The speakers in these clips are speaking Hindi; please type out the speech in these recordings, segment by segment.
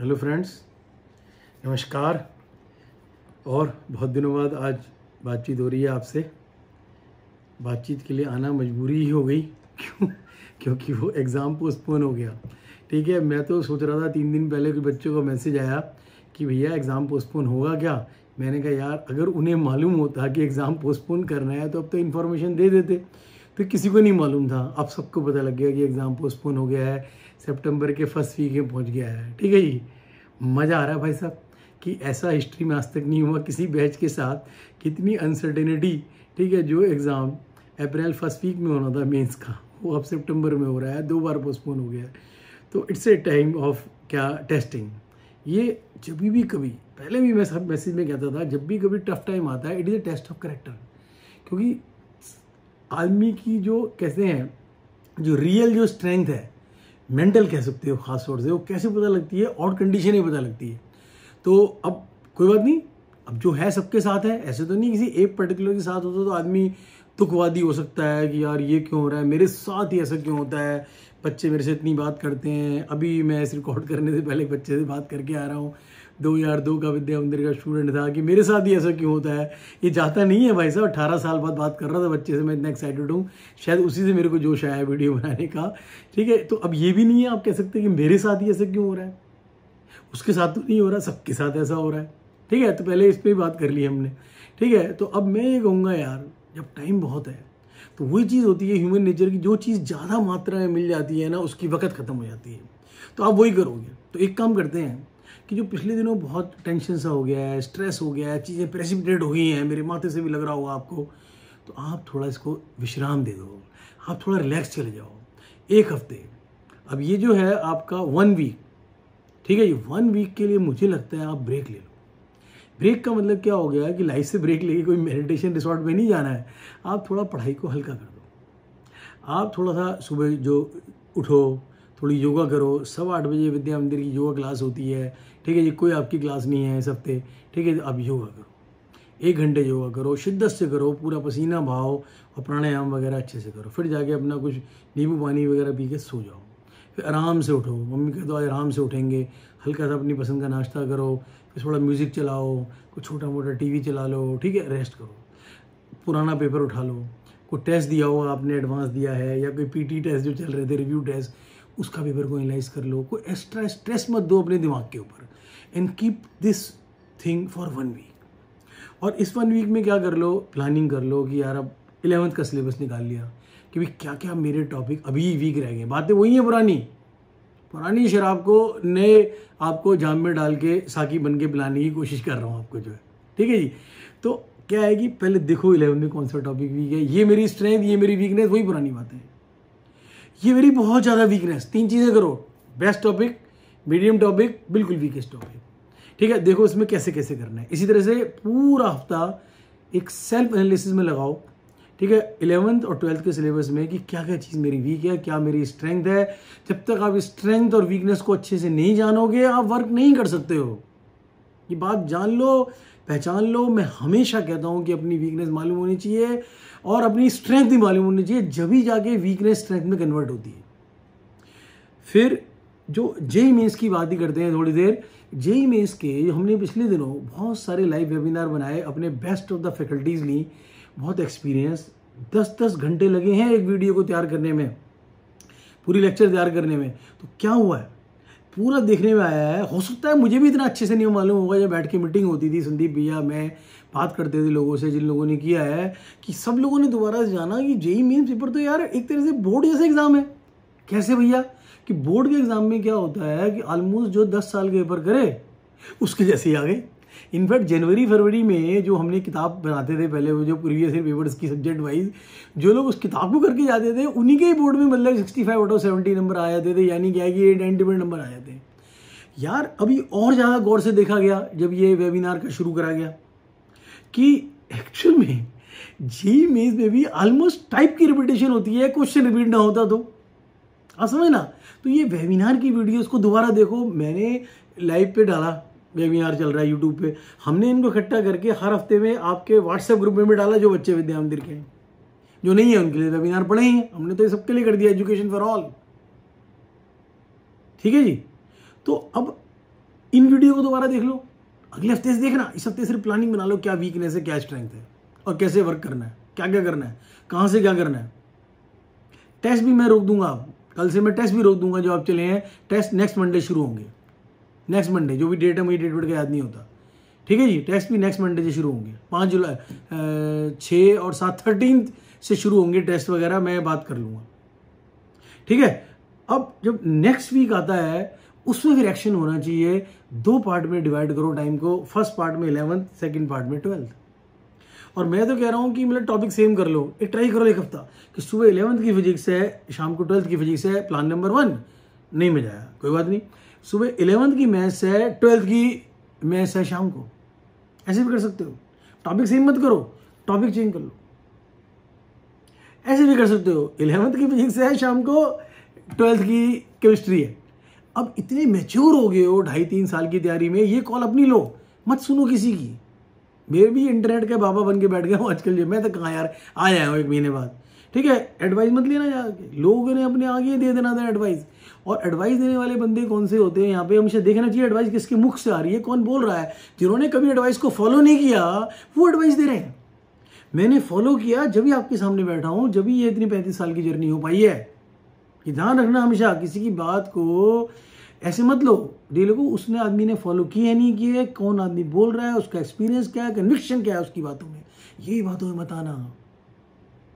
हेलो फ्रेंड्स नमस्कार और बहुत दिनों बाद आज बातचीत हो रही है आपसे बातचीत के लिए आना मजबूरी ही हो गई क्यों क्योंकि वो एग्ज़ाम पोस्टपोन हो गया ठीक है मैं तो सोच रहा था तीन दिन पहले कुछ बच्चों का मैसेज आया कि भैया एग्ज़ाम पोस्टपोन होगा क्या मैंने कहा यार अगर उन्हें मालूम होता कि एग्ज़ाम पोस्टपोन करना है तो अब तो इन्फॉर्मेशन दे देते तो किसी को नहीं मालूम था अब सबको पता लग गया कि एग्ज़ाम पोस्टपोन हो गया है सितंबर के फर्स्ट वीक में पहुंच गया है ठीक है जी मज़ा आ रहा है भाई साहब कि ऐसा हिस्ट्री में आज तक नहीं हुआ किसी बैच के साथ कितनी अनसर्टेनिटी ठीक है जो एग्ज़ाम अप्रैल फर्स्ट वीक में होना था मेन्स का वो अब सेप्टेम्बर में हो रहा है दो बार पोस्टपोन हो गया है तो इट्स ए टाइम ऑफ क्या टेस्टिंग ये जब भी कभी पहले भी मैं सब मैसेज में कहता था जब भी कभी टफ टाइम आता है it is a test of character क्योंकि आदमी की जो कहते हैं जो रियल जो स्ट्रेंथ है मेंटल कह सकते हो खास तौर से वो कैसे पता लगती है और कंडीशन ही पता लगती है तो अब कोई बात नहीं अब जो है सबके साथ है ऐसे तो नहीं किसी एक पर्टिकुलर के साथ होता तो आदमी दुखवादी हो सकता है कि यार ये क्यों हो रहा है मेरे साथ ही ऐसा क्यों होता है बच्चे मेरे से इतनी बात करते हैं अभी मैं इस रिकॉर्ड करने से पहले बच्चे से बात करके आ रहा हूँ दो यार दो का विद्या मंदिर का स्टूडेंट था कि मेरे साथ ही ऐसा क्यों होता है ये चाहता नहीं है भाई साहब अठारह साल बाद बात कर रहा था बच्चे से मैं इतना एक्साइटेड हूँ शायद उसी से मेरे को जोश आया वीडियो बनाने का ठीक है तो अब ये भी नहीं है आप कह सकते कि मेरे साथ ही ऐसा क्यों हो रहा है उसके साथ तो नहीं हो रहा सबके साथ ऐसा हो रहा है ठीक है तो पहले इस पर बात कर ली हमने ठीक है तो अब मैं ये कहूँगा यार जब टाइम बहुत है तो वही चीज़ होती है ह्यूमन नेचर की जो चीज़ ज़्यादा मात्रा में मिल जाती है ना उसकी वक़्त ख़त्म हो जाती है तो आप वही करोगे तो एक काम करते हैं कि जो पिछले दिनों बहुत टेंशन सा हो गया है स्ट्रेस हो गया है चीज़ें प्रेसिपिटेट हो गई हैं मेरे माथे से भी लग रहा होगा आपको तो आप थोड़ा इसको विश्राम दे दो आप थोड़ा रिलैक्स चले जाओ एक हफ्ते अब ये जो है आपका वन वीक ठीक है ये वन वीक के लिए मुझे लगता है आप ब्रेक ले लो ब्रेक का मतलब क्या हो गया कि लाइफ से ब्रेक लेके कोई मेडिटेशन रिसोर्ट में नहीं जाना है आप थोड़ा पढ़ाई को हल्का कर दो आप थोड़ा सा सुबह जो उठो थोड़ी योगा करो सवा आठ बजे विद्या मंदिर की योगा क्लास होती है ठीक है जी कोई आपकी क्लास नहीं है इस हफ्ते ठीक है आप योगा करो एक घंटे योगा करो शिद्दत से करो पूरा पसीना भाओ और प्राणायाम वगैरह अच्छे से करो फिर जाके अपना कुछ नींबू पानी वगैरह पी के सो जाओ फिर आराम से उठो मम्मी कहते तो आज आराम से उठेंगे हल्का सा अपनी पसंद का नाश्ता करो फिर थोड़ा म्यूज़िक चलाओ कुछ छोटा मोटा टीवी चला लो ठीक है रेस्ट करो पुराना पेपर उठा लो कोई टेस्ट दिया हो आपने एडवांस दिया है या कोई पीटी टेस्ट जो चल रहे थे रिव्यू टेस्ट उसका पेपर को एनालाइज कर लो कोई एक्स्ट्रा स्ट्रेस मत दो अपने दिमाग के ऊपर and keep this thing for one week और इस वन वीक में क्या कर लो प्लानिंग कर लो कि यार अब इलेवंथ का सिलेबस निकाल लिया कि भाई क्या क्या मेरे टॉपिक अभी वीक रह गए बातें वही हैं पुरानी पुरानी शराब को नए आपको जाम में डाल के साकी बन के पिलाने की कोशिश कर रहा हूँ आपको जो है ठीक है जी तो क्या है कि पहले देखो इलेवन में कौन सा टॉपिक वीक है ये मेरी स्ट्रेंथ ये मेरी वीकनेस वही पुरानी बातें हैं ये मेरी बहुत ज़्यादा वीकनेस तीन चीज़ें करो बेस्ट टॉपिक मीडियम टॉपिक बिल्कुल वीकेस्ट टॉपिक ठीक है देखो इसमें कैसे कैसे करना है इसी तरह से पूरा हफ्ता एक सेल्फ एनालिसिस में लगाओ ठीक है इलेवंथ और ट्वेल्थ के सिलेबस में कि क्या क्या चीज़ मेरी वीक है क्या मेरी स्ट्रेंथ है जब तक आप स्ट्रेंथ और वीकनेस को अच्छे से नहीं जानोगे आप वर्क नहीं कर सकते हो ये बात जान लो पहचान लो मैं हमेशा कहता हूँ कि अपनी वीकनेस मालूम होनी चाहिए और अपनी स्ट्रेंथ भी मालूम होनी चाहिए जब ही जाके वीकनेस स्ट्रेंथ में कन्वर्ट होती है फिर जो जेई मेन्स की बात ही करते हैं थोड़ी देर जेई मेन्स के हमने पिछले दिनों बहुत सारे लाइव वेबिनार बनाए अपने बेस्ट ऑफ द फैकल्टीज़ ली बहुत एक्सपीरियंस दस दस घंटे लगे हैं एक वीडियो को तैयार करने में पूरी लेक्चर तैयार करने में तो क्या हुआ है पूरा देखने में आया है हो सकता है मुझे भी इतना अच्छे से नहीं मालूम होगा जब बैठ के मीटिंग होती थी संदीप भैया मैं बात करते थे लोगों से जिन लोगों ने किया है कि सब लोगों ने दोबारा से जाना कि जेई मेन पेपर तो यार एक तरह से बोर्ड जैसे एग्ज़ाम है कैसे भैया कि बोर्ड के एग्ज़ाम में क्या होता है कि ऑलमोस्ट जो दस साल के पेपर करे उसके जैसे ही आ गए इनफैक्ट जनवरी फरवरी में जो हमने किताब बनाते थे पहले वो जो प्रीवियस ईयर पेपर्स की सब्जेक्ट वाइज जो लोग उस किताब को करके जाते थे उन्हीं के ही बोर्ड में मतलब sixty five out of seventy number आ जाते थे यानी क्या कि एट एंड नंबर आ जाते हैं यार अभी और ज़्यादा गौर से देखा गया जब ये वेबिनार का शुरू करा गया कि एक्चुअल में जी मेज में भी ऑलमोस्ट टाइप की रिपीटेशन होती है क्वेश्चन रिपीट ना होता तो आप समझ ना तो ये वेबिनार की वीडियोस को दोबारा देखो मैंने लाइव पे डाला वेबिनार चल रहा है यूट्यूब पे हमने इनको इकट्ठा करके हर हफ्ते में आपके व्हाट्सएप ग्रुप में भी डाला जो बच्चे विद्या मंदिर के हैं जो नहीं है उनके लिए वेबिनार पढ़े ही हैं हमने तो ये सबके लिए कर दिया एजुकेशन फॉर ऑल ठीक है जी तो अब इन वीडियो को दोबारा देख लो अगले हफ्ते से देखना इस हफ्ते सिर्फ प्लानिंग बना लो क्या वीकनेस है क्या स्ट्रेंथ है और कैसे वर्क करना है क्या क्या करना है कहाँ से क्या करना है टेस्ट भी मैं रोक दूंगा कल से मैं टेस्ट भी रोक दूंगा जो आप चले हैं टेस्ट नेक्स्ट मंडे शुरू होंगे नेक्स्ट मंडे जो भी डेट है मुझे डेट वेट का याद नहीं होता ठीक है जी टेस्ट भी नेक्स्ट मंडे से शुरू होंगे पाँच जुलाई छः और सात थर्टीन से शुरू होंगे टेस्ट वगैरह मैं बात कर लूँगा ठीक है अब जब नेक्स्ट वीक आता है उसमें फिर एक्शन होना चाहिए दो पार्ट में डिवाइड करो टाइम को फर्स्ट पार्ट में इलेवंथ सेकेंड पार्ट में ट्वेल्थ और मैं तो कह रहा हूँ कि मतलब टॉपिक सेम कर लो एक ट्राई करो एक हफ्ता कि सुबह इलेवंथ की फिजिक्स है शाम को ट्वेल्थ की फिजिक्स है प्लान नंबर वन नहीं मिल जाया कोई बात नहीं सुबह इलेवंथ की मैथ्स है ट्वेल्थ की मैथ्स है शाम को ऐसे भी कर सकते हो टॉपिक सेम मत करो टॉपिक चेंज कर लो ऐसे भी कर सकते हो इलेवंथ की फिजिक्स है शाम को ट्वेल्थ की केमिस्ट्री है अब इतने मेच्योर हो गए हो ढाई तीन साल की तैयारी में ये कॉल अपनी लो मत सुनो किसी की मेरे भी इंटरनेट के बाबा बन के बैठ गया हूँ आजकल ये मैं तो कहाँ यार आ जाए हूँ एक महीने बाद ठीक है एडवाइस मत लेना यार लोगों ने अपने आगे दे देना था एडवाइस और एडवाइस देने वाले बंदे कौन से होते हैं यहाँ पे हमेशा देखना चाहिए एडवाइस किसके मुख से आ रही है कौन बोल रहा है जिन्होंने कभी एडवाइस को फॉलो नहीं किया वो एडवाइस दे रहे हैं मैंने फॉलो किया जब भी आपके सामने बैठा हूँ जब भी ये इतनी पैंतीस साल की जर्नी हो पाई है ये ध्यान रखना हमेशा किसी की बात को ऐसे मत लो दे लोगो उसने आदमी ने फॉलो किया नहीं किया कौन आदमी बोल रहा है उसका एक्सपीरियंस क्या है कन्विक्शन क्या है उसकी बातों में यही बातों में बताना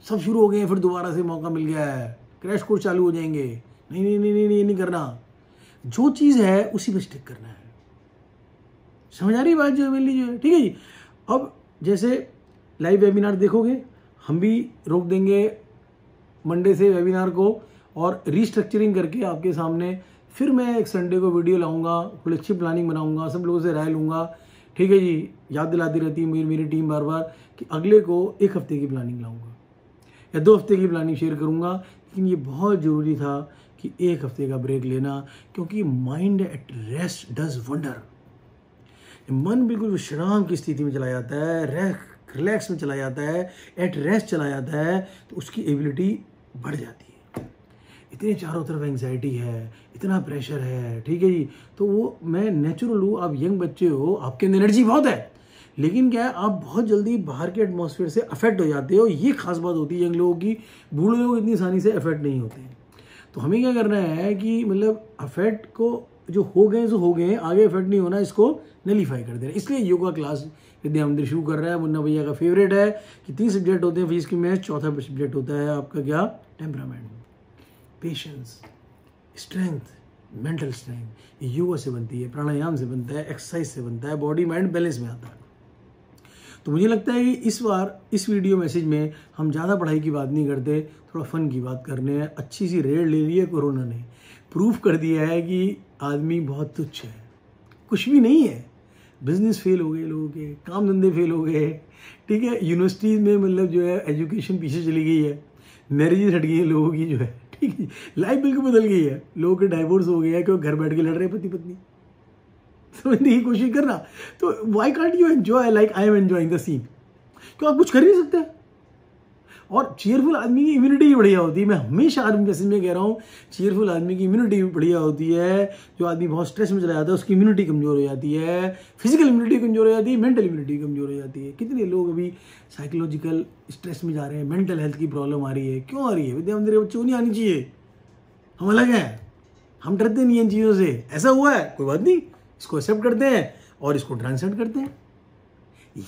सब शुरू हो गए फिर दोबारा से मौका मिल गया है क्रैश कोर्स चालू हो जाएंगे नहीं नहीं नहीं नहीं नहीं, नहीं करना जो चीज़ है उसी पर स्टिक करना है समझ आ रही बात जो मेरी जो है ठीक है जी अब जैसे लाइव वेबिनार देखोगे हम भी रोक देंगे मंडे से वेबिनार को और रिस्ट्रक्चरिंग करके आपके सामने फिर मैं एक संडे को वीडियो लाऊंगा थोड़ी अच्छी प्लानिंग बनाऊंगा सब लोगों से राय लूंगा ठीक है जी याद दिलाती रहती है मेरी मेरी टीम बार बार कि अगले को एक हफ्ते की प्लानिंग लाऊंगा या दो हफ्ते की प्लानिंग शेयर करूंगा लेकिन ये बहुत ज़रूरी था कि एक हफ्ते का ब्रेक लेना क्योंकि mind at rest does wonder मन बिल्कुल विश्राम की स्थिति में चला जाता है रेस्ट रिलैक्स में चला जाता है एट रेस्ट चला जाता है तो उसकी एबिलिटी बढ़ जाती है इतने चारों तरफ एंग्जाइटी है इतना प्रेशर है ठीक है जी तो वो मैं नेचुरल हूँ आप यंग बच्चे हो आपके अंदर एनर्जी बहुत है लेकिन क्या है आप बहुत जल्दी बाहर के एटमोसफेयर से अफेक्ट हो जाते हो ये खास बात होती है यंग लोगों की बूढ़े लोग इतनी आसानी से अफेक्ट नहीं होते तो हमें क्या करना है कि मतलब अफेक्ट को जो हो गए जो हो गए आगे अफेक्ट नहीं होना इसको नलीफाई कर देना इसलिए योगा क्लास यदि हम शुरू कर रहे हैं मुन्ना भैया का फेवरेट है कि तीन सब्जेक्ट होते हैं फिजिक्स की मैथ चौथा सब्जेक्ट होता है आपका क्या temperament patience strength mental strength ये योगा से बनती है प्राणायाम से बनता है एक्सरसाइज से बनता है बॉडी माइंड बैलेंस में आता है तो मुझे लगता है कि इस बार इस वीडियो मैसेज में हम ज़्यादा पढ़ाई की बात नहीं करते थोड़ा फन की बात करने हैं अच्छी सी रेड ले ली है कोरोना ने प्रूफ कर दिया है कि आदमी बहुत तुच्छ है कुछ भी नहीं है बिजनेस फेल हो गए लोगों के काम धंधे फेल हो गए ठीक है यूनिवर्सिटीज़ में मतलब जो है एजुकेशन पीछे चली गई है मैरिज हट गई हैं लोगों की जो है ठीक है लाइफ बिल्कुल बदल गई है लोगों के डाइवोर्स हो गया है क्योंकि घर बैठ के लड़ रहे हैं पति पत्नी समझने तो की कोशिश करना तो why can't you enjoy like I am enjoying the scene क्यों आप कुछ कर नहीं सकते और चेयरफुल आदमी की इम्यूनिटी भी बढ़िया होती है मैं हमेशा आदमी कैसे में कह रहा हूँ चेयरफुल आदमी की इम्यूनिटी भी बढ़िया होती है जो आदमी बहुत स्ट्रेस में चला जाता है उसकी इम्यूनिटी कमज़ोर हो जाती है फिजिकल इम्यूनिटी कमज़ोर हो जाती है मेंटल इम्यूनिटी कमज़ोर हो जाती है कितने लोग अभी साइकोलॉजिकल स्ट्रेस में जा रहे हैं मेंटल हेल्थ की प्रॉब्लम आ रही है क्यों आ रही है विद्या मंदिर बच्चों नहीं आनी चाहिए हम अलग हैं हम डरते नहीं इन चीज़ों से ऐसा हुआ है कोई बात नहीं इसको एक्सेप्ट करते हैं और इसको ट्रांसलेट करते हैं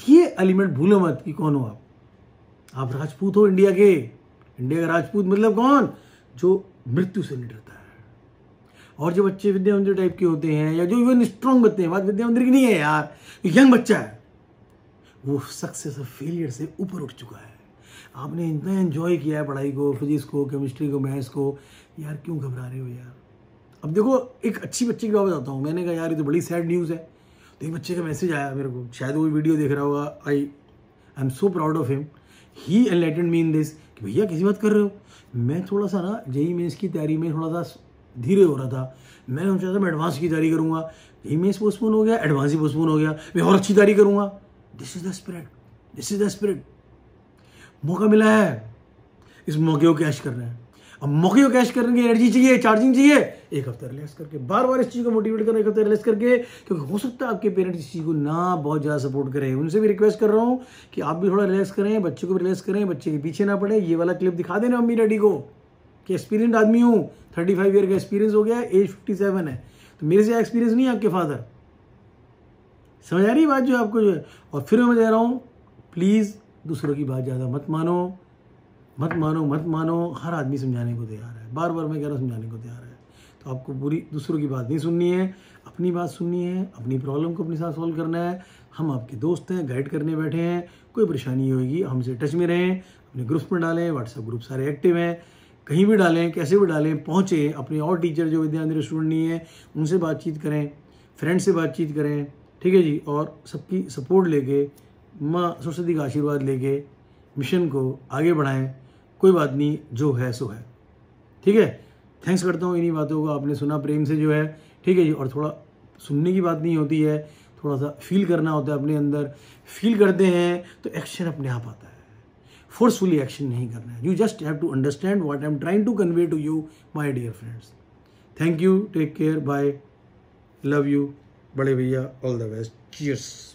ये एलिमेंट भूलो मत कि कौन हो आप आप राजपूत हो इंडिया के इंडिया का राजपूत मतलब कौन जो मृत्यु से नहीं डरता है और जो बच्चे विद्या मंदिर टाइप के होते हैं या जो इवन स्ट्रांग बच्चे हैं बात विद्या मंदिर की नहीं है यार यंग बच्चा है वो सक्सेस और फेलियर से ऊपर उठ चुका है आपने इतना एंजॉय किया है पढ़ाई को फिजिक्स को केमिस्ट्री को मैथ्स को यार क्यों घबरा रहे हो यार अब देखो एक अच्छी बच्चे की बात बताता हूँ मैंने कहा यार ये तो बड़ी सैड न्यूज़ है तो एक बच्चे का मैसेज आया मेरे को शायद वो वीडियो देख रहा होगा I I am so proud of him he enlightened me in this कि भैया किसी बात कर रहे हो मैं थोड़ा सा ना जेई मेन्स की तैयारी में थोड़ा सा धीरे हो रहा था मैंने सोचा था मैं एडवांस की तैयारी करूँगा जेई मेन्स पोस्टपोन हो गया एडवांस ही पोस्टपोन हो गया मैं और अच्छी तैयारी करूँगा this is the spirit this is the spirit मौका मिला है इस मौके को कैश करना है मौके को कैश करेंगे एनर्जी चाहिए चार्जिंग चाहिए एक हफ्ता रिलैक्स करके बार बार इस चीज़ को मोटिवेट करना एक हफ्ता रिलैक्स करके क्योंकि हो सकता है आपके पेरेंट्स इस चीज़ को ना बहुत ज़्यादा सपोर्ट करें उनसे भी रिक्वेस्ट कर रहा हूँ कि आप भी थोड़ा रिलैक्स करें बच्चे को भी रिलैक्स करें बच्चे के पीछे ना पड़े ये वाला क्लिप दिखा देना मम्मी डैडी को कि एक्सपीरियंस आदमी हूँ थर्टी फाइव ईयर का एक्सपीरियंस हो गया एज फिफ्टी सेवन है तो मेरे से एक्सपीरियंस नहीं आपके फादर समझ आ रही है बात जो आपको जो है और फिर मैं कह रहा हूँ प्लीज़ दूसरों की बात ज़्यादा मत मानो मत मानो मत मानो हर आदमी समझाने को तैयार है बार बार मैं कह रहा हूँ समझाने को तैयार है तो आपको पूरी दूसरों की बात नहीं सुननी है अपनी बात सुननी है अपनी प्रॉब्लम को अपने साथ सॉल्व करना है हम आपके दोस्त हैं गाइड करने बैठे हैं कोई परेशानी होगी हमसे टच में रहें अपने ग्रुप्स में डालें व्हाट्सएप ग्रुप सारे एक्टिव हैं कहीं भी डालें कैसे भी डालें पहुँचें अपने और टीचर जो विद्यार्थी स्टूडेंट नहीं है उनसे बातचीत करें फ्रेंड से बातचीत करें ठीक है जी और सबकी सपोर्ट लेके माँ सरस्वती का आशीर्वाद लेके मिशन को आगे बढ़ाएं कोई बात नहीं जो है सो है ठीक है थैंक्स करता हूँ इन्हीं बातों को आपने सुना प्रेम से जो है ठीक है जी और थोड़ा सुनने की बात नहीं होती है थोड़ा सा फील करना होता है अपने अंदर फील करते हैं तो एक्शन अपने आप आता है फोर्सफुली एक्शन नहीं करना है you just have to understand what I am trying to convey to you my dear friends thank you take care bye love you बड़े भैया ऑल द बेस्ट चीयर्स